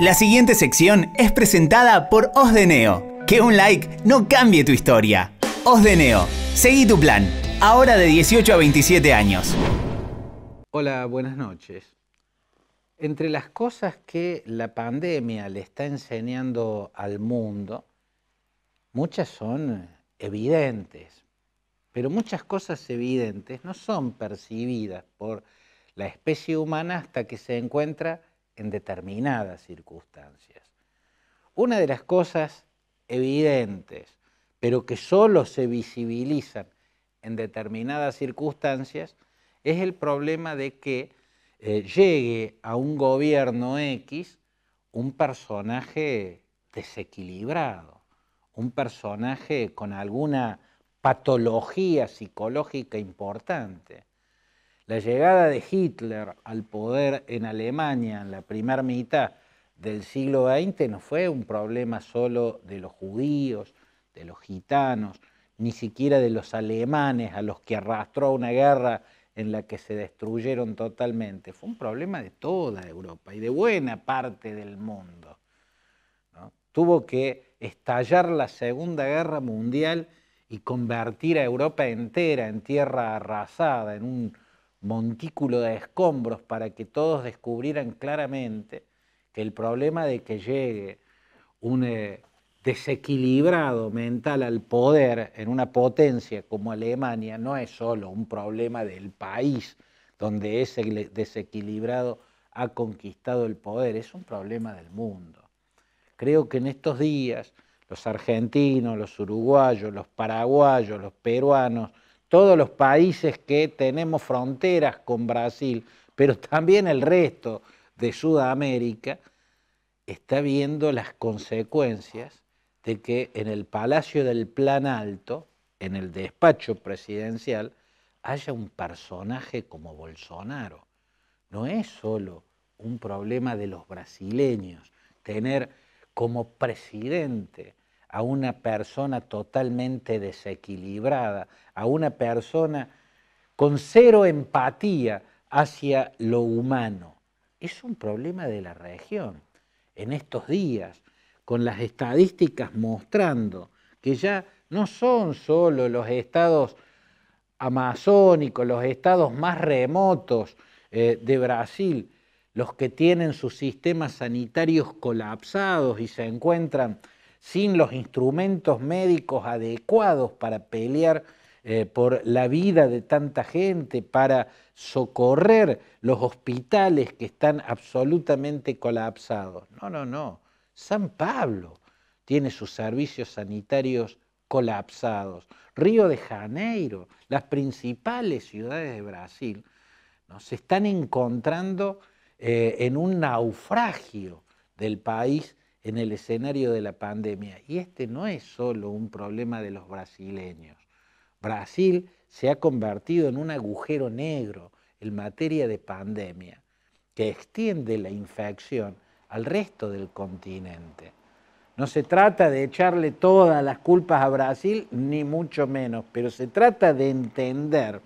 La siguiente sección es presentada por Osdeneo. Que un like no cambie tu historia. Osdeneo, seguí tu plan. Ahora de 18 a 27 años. Hola, buenas noches. Entre las cosas que la pandemia le está enseñando al mundo, muchas son evidentes, pero muchas cosas evidentes no son percibidas por la especie humana hasta que se encuentra en determinadas circunstancias. Una de las cosas evidentes, pero que solo se visibilizan en determinadas circunstancias, es el problema de que eh, llegue a un gobierno X un personaje desequilibrado, un personaje con alguna patología psicológica importante. La llegada de Hitler al poder en Alemania en la primera mitad del siglo XX no fue un problema solo de los judíos, de los gitanos, ni siquiera de los alemanes a los que arrastró una guerra en la que se destruyeron totalmente. Fue un problema de toda Europa y de buena parte del mundo. Tuvo que estallar la Segunda Guerra Mundial y convertir a Europa entera en tierra arrasada, en un montículo de escombros para que todos descubrieran claramente que el problema de que llegue un eh, desequilibrado mental al poder en una potencia como Alemania no es solo un problema del país donde ese desequilibrado ha conquistado el poder, es un problema del mundo. Creo que en estos días los argentinos, los uruguayos, los paraguayos, los peruanos, todos los países que tenemos fronteras con Brasil, pero también el resto de Sudamérica, está viendo las consecuencias de que en el Palacio del Plan Alto, en el despacho presidencial, haya un personaje como Bolsonaro. No es solo un problema de los brasileños tener como presidente a una persona totalmente desequilibrada, a una persona con cero empatía hacia lo humano. Es un problema de la región. En estos días, con las estadísticas mostrando que ya no son solo los estados amazónicos, los estados más remotos eh, de Brasil, los que tienen sus sistemas sanitarios colapsados y se encuentran sin los instrumentos médicos adecuados para pelear eh, por la vida de tanta gente, para socorrer los hospitales que están absolutamente colapsados. No, no, no. San Pablo tiene sus servicios sanitarios colapsados. Río de Janeiro, las principales ciudades de Brasil, se están encontrando eh, en un naufragio del país en el escenario de la pandemia. Y este no es solo un problema de los brasileños. Brasil se ha convertido en un agujero negro en materia de pandemia que extiende la infección al resto del continente. No se trata de echarle todas las culpas a Brasil, ni mucho menos, pero se trata de entender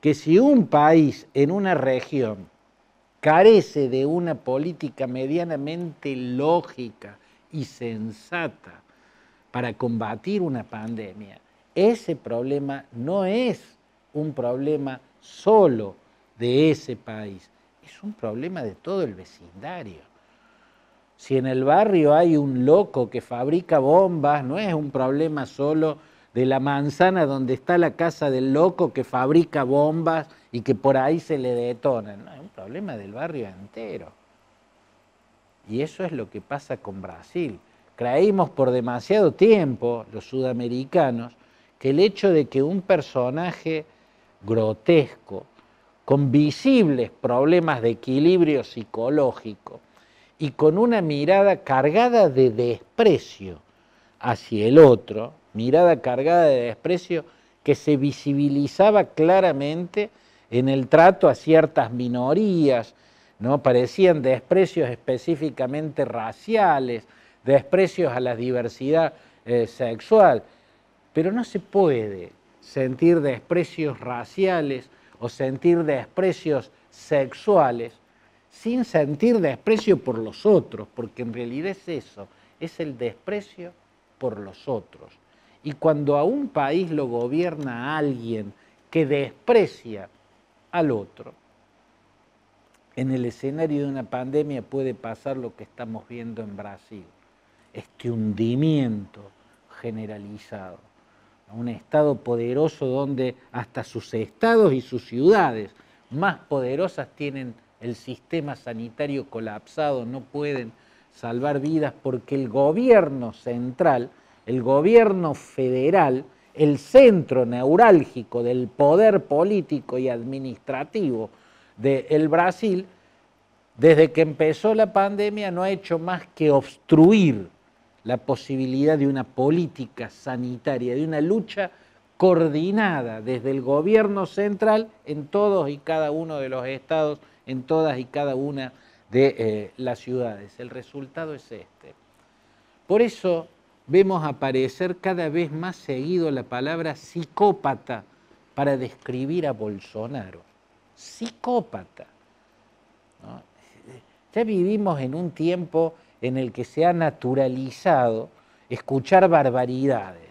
que si un país en una región carece de una política medianamente lógica y sensata para combatir una pandemia, ese problema no es un problema solo de ese país, es un problema de todo el vecindario. Si en el barrio hay un loco que fabrica bombas, no es un problema solo de la manzana donde está la casa del loco que fabrica bombas y que por ahí se le detona, problema del barrio entero. Y eso es lo que pasa con Brasil. Creímos por demasiado tiempo, los sudamericanos, que el hecho de que un personaje grotesco, con visibles problemas de equilibrio psicológico y con una mirada cargada de desprecio hacia el otro, mirada cargada de desprecio que se visibilizaba claramente en el trato a ciertas minorías, ¿no? parecían desprecios específicamente raciales, desprecios a la diversidad eh, sexual. Pero no se puede sentir desprecios raciales o sentir desprecios sexuales sin sentir desprecio por los otros, porque en realidad es eso, es el desprecio por los otros. Y cuando a un país lo gobierna alguien que desprecia al otro. En el escenario de una pandemia puede pasar lo que estamos viendo en Brasil, este hundimiento generalizado, un Estado poderoso donde hasta sus estados y sus ciudades más poderosas tienen el sistema sanitario colapsado, no pueden salvar vidas porque el gobierno central, el gobierno federal, el centro neurálgico del poder político y administrativo del Brasil, desde que empezó la pandemia no ha hecho más que obstruir la posibilidad de una política sanitaria, de una lucha coordinada desde el gobierno central en todos y cada uno de los estados, en todas y cada una de eh, las ciudades. El resultado es este. Por eso vemos aparecer cada vez más seguido la palabra psicópata para describir a Bolsonaro. Psicópata. Ya vivimos en un tiempo en el que se ha naturalizado escuchar barbaridades.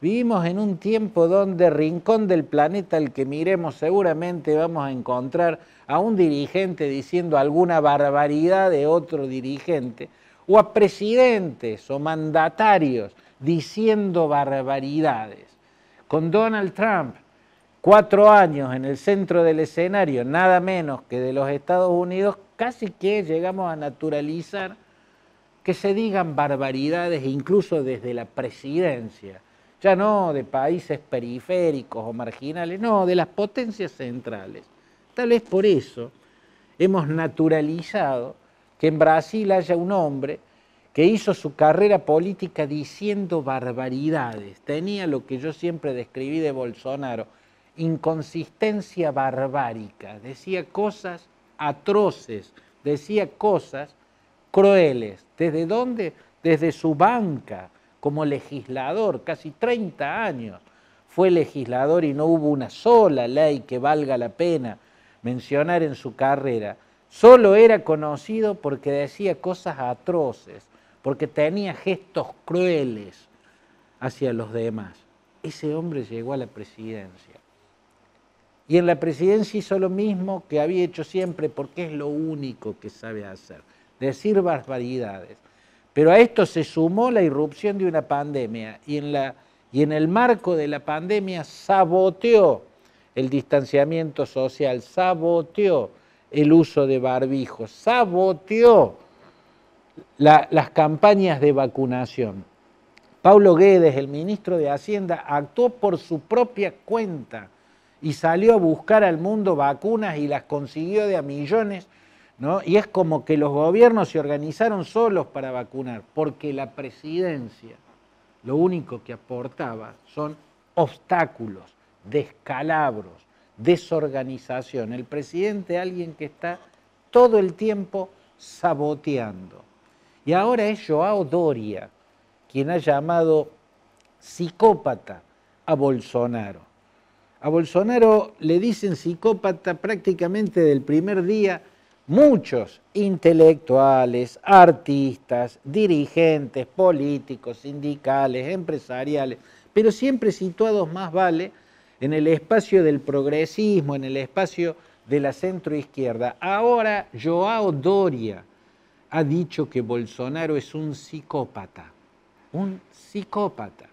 Vivimos en un tiempo donde rincón del planeta al que miremos seguramente vamos a encontrar a un dirigente diciendo alguna barbaridad de otro dirigente, o a presidentes o mandatarios diciendo barbaridades. Con Donald Trump, cuatro años en el centro del escenario, nada menos que de los Estados Unidos, casi que llegamos a naturalizar que se digan barbaridades incluso desde la presidencia, ya no de países periféricos o marginales, no, de las potencias centrales. Tal vez por eso hemos naturalizado que en Brasil haya un hombre que hizo su carrera política diciendo barbaridades. Tenía lo que yo siempre describí de Bolsonaro, inconsistencia barbárica. Decía cosas atroces, decía cosas crueles. ¿Desde dónde? Desde su banca, como legislador, casi 30 años. Fue legislador y no hubo una sola ley que valga la pena mencionar en su carrera Solo era conocido porque decía cosas atroces, porque tenía gestos crueles hacia los demás. Ese hombre llegó a la presidencia. Y en la presidencia hizo lo mismo que había hecho siempre, porque es lo único que sabe hacer, decir barbaridades. Pero a esto se sumó la irrupción de una pandemia y en, la, y en el marco de la pandemia saboteó el distanciamiento social, saboteó el uso de barbijos, saboteó las campañas de vacunación. Paulo Guedes, el ministro de Hacienda, actuó por su propia cuenta y salió a buscar al mundo vacunas y las consiguió de a millones, ¿no? Y es como que los gobiernos se organizaron solos para vacunar, porque la presidencia lo único que aportaba son obstáculos, descalabros, desorganización. El presidente alguien que está todo el tiempo saboteando. Y ahora es Joao Doria quien ha llamado psicópata a Bolsonaro. A Bolsonaro le dicen psicópata prácticamente del primer día muchos intelectuales, artistas, dirigentes, políticos, sindicales, empresariales, pero siempre situados más vale en el espacio del progresismo, en el espacio de la centroizquierda. Ahora Joao Doria ha dicho que Bolsonaro es un psicópata, un psicópata.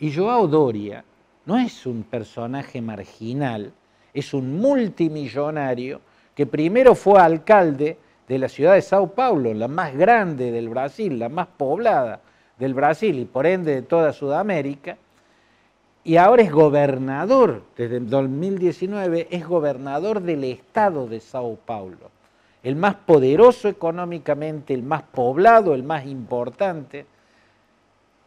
Y Joao Doria no es un personaje marginal, es un multimillonario que primero fue alcalde de la ciudad de Sao Paulo, la más grande del Brasil, la más poblada del Brasil y por ende de toda Sudamérica, y ahora es gobernador, desde 2019 es gobernador del estado de Sao Paulo, el más poderoso económicamente, el más poblado, el más importante,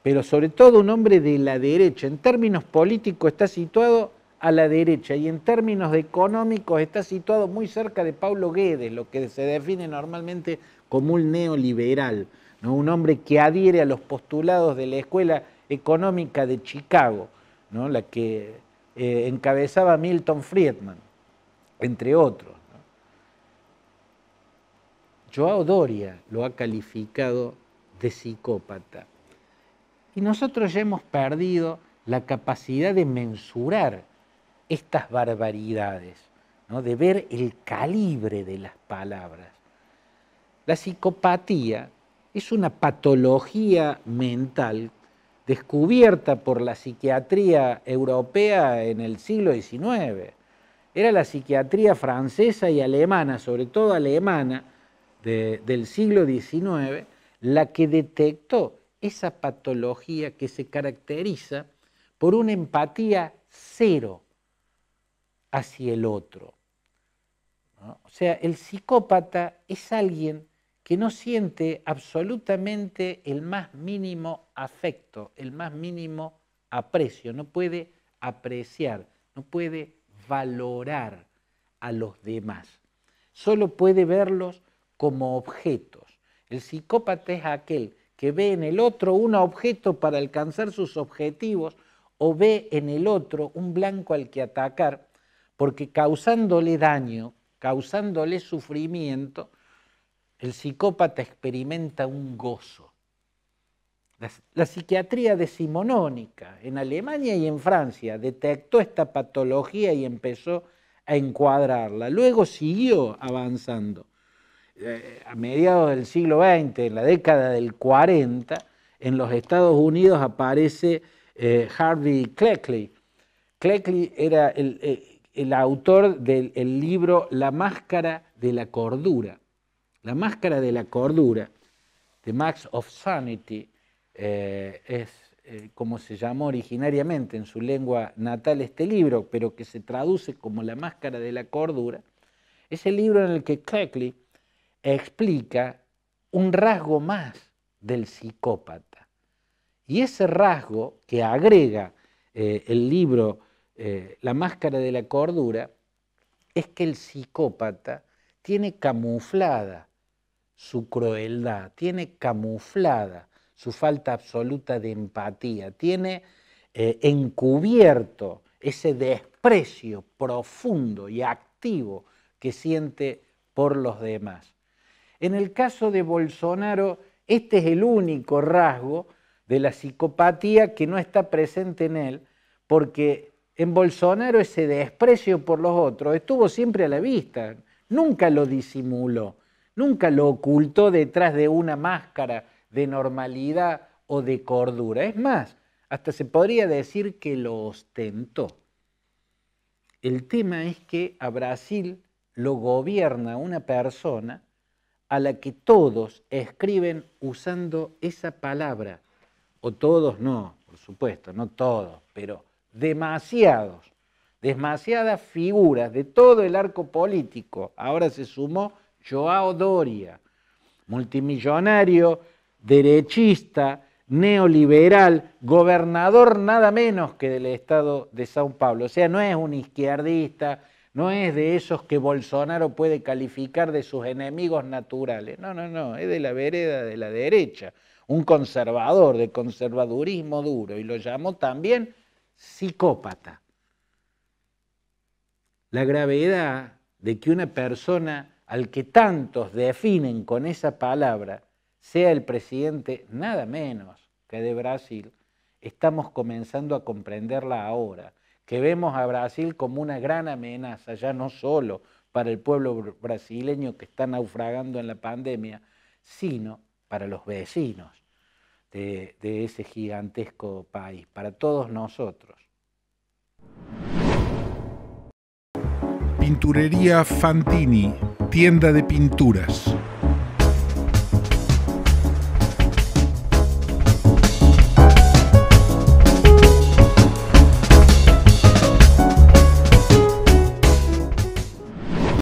pero sobre todo un hombre de la derecha. En términos políticos está situado a la derecha y en términos económicos está situado muy cerca de Paulo Guedes, lo que se define normalmente como un neoliberal, un hombre que adhiere a los postulados de la escuela económica de Chicago la que eh, encabezaba Milton Friedman, entre otros. Joao Doria lo ha calificado de psicópata. Y nosotros ya hemos perdido la capacidad de mensurar estas barbaridades, de ver el calibre de las palabras. La psicopatía es una patología mental descubierta por la psiquiatría europea en el siglo XIX. Era la psiquiatría francesa y alemana, sobre todo alemana, del siglo XIX, la que detectó esa patología que se caracteriza por una empatía cero hacia el otro. O sea, el psicópata es alguien que no siente absolutamente el más mínimo afecto, el más mínimo aprecio, no puede apreciar, no puede valorar a los demás, solo puede verlos como objetos. El psicópata es aquel que ve en el otro un objeto para alcanzar sus objetivos o ve en el otro un blanco al que atacar, porque causándole daño, causándole sufrimiento, el psicópata experimenta un gozo. La, psiquiatría decimonónica en Alemania y en Francia detectó esta patología y empezó a encuadrarla. Luego siguió avanzando. Eh, a mediados del siglo XX, en la década del 40, en los Estados Unidos aparece eh, Harvey Cleckley. Cleckley era eh, el, autor del libro La máscara de la cordura la máscara de la cordura, de Max of Sanity, eh, es eh, como se llamó originariamente en su lengua natal este libro, pero que se traduce como La máscara de la cordura, es el libro en el que Keckley explica un rasgo más del psicópata. Y ese rasgo que agrega eh, el libro La máscara de la cordura es que el psicópata tiene camuflada su crueldad, tiene camuflada su falta absoluta de empatía, tiene eh, encubierto ese desprecio profundo y activo que siente por los demás. En el caso de Bolsonaro, este es el único rasgo de la psicopatía que no está presente en él, porque en Bolsonaro ese desprecio por los otros estuvo siempre a la vista, nunca lo disimuló nunca lo ocultó detrás de una máscara de normalidad o de cordura. Es más, hasta se podría decir que lo ostentó. El tema es que a Brasil lo gobierna una persona a la que todos escriben usando esa palabra, o todos no, por supuesto, no todos, pero demasiados, demasiadas figuras de todo el arco político. Ahora se sumó Joao Doria, multimillonario, derechista, neoliberal, gobernador nada menos que del estado de Sao Paulo. O sea, no es un izquierdista, no es de esos que Bolsonaro puede calificar de sus enemigos naturales. No, no, no, es de la vereda de la derecha, un conservador, de conservadurismo duro, y lo llamó también psicópata. La gravedad de que una persona al que tantos definen con esa palabra, sea el presidente nada menos que de Brasil, estamos comenzando a comprenderla ahora, que vemos a Brasil como una gran amenaza, ya no solo para el pueblo brasileño que está naufragando en la pandemia, sino para los vecinos de, de ese gigantesco país, para todos nosotros. Pinturería Fantini, tienda de pinturas.